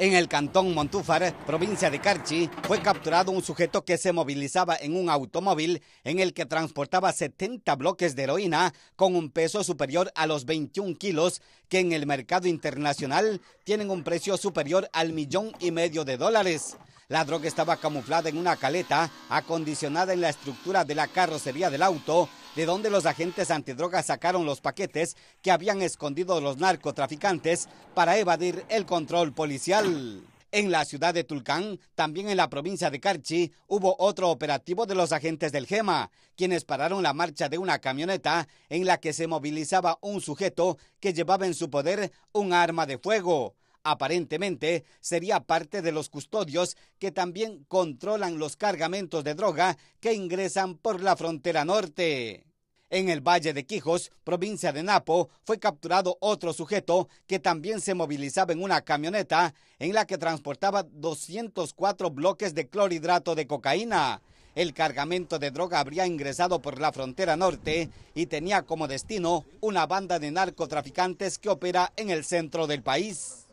En el cantón Montúfar, provincia de Carchi, fue capturado un sujeto que se movilizaba en un automóvil en el que transportaba 70 bloques de heroína con un peso superior a los 21 kilos, que en el mercado internacional tienen un precio superior al millón y medio de dólares. La droga estaba camuflada en una caleta acondicionada en la estructura de la carrocería del auto de donde los agentes antidrogas sacaron los paquetes que habían escondido los narcotraficantes para evadir el control policial. En la ciudad de Tulcán, también en la provincia de Carchi, hubo otro operativo de los agentes del GEMA, quienes pararon la marcha de una camioneta en la que se movilizaba un sujeto que llevaba en su poder un arma de fuego. Aparentemente, sería parte de los custodios que también controlan los cargamentos de droga que ingresan por la frontera norte. En el Valle de Quijos, provincia de Napo, fue capturado otro sujeto que también se movilizaba en una camioneta en la que transportaba 204 bloques de clorhidrato de cocaína. El cargamento de droga habría ingresado por la frontera norte y tenía como destino una banda de narcotraficantes que opera en el centro del país.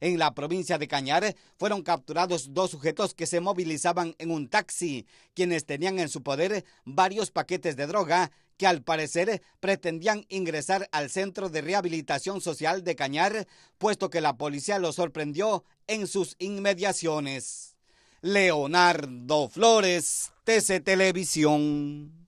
En la provincia de Cañar fueron capturados dos sujetos que se movilizaban en un taxi, quienes tenían en su poder varios paquetes de droga que al parecer pretendían ingresar al Centro de Rehabilitación Social de Cañar, puesto que la policía los sorprendió en sus inmediaciones. Leonardo Flores, TC Televisión.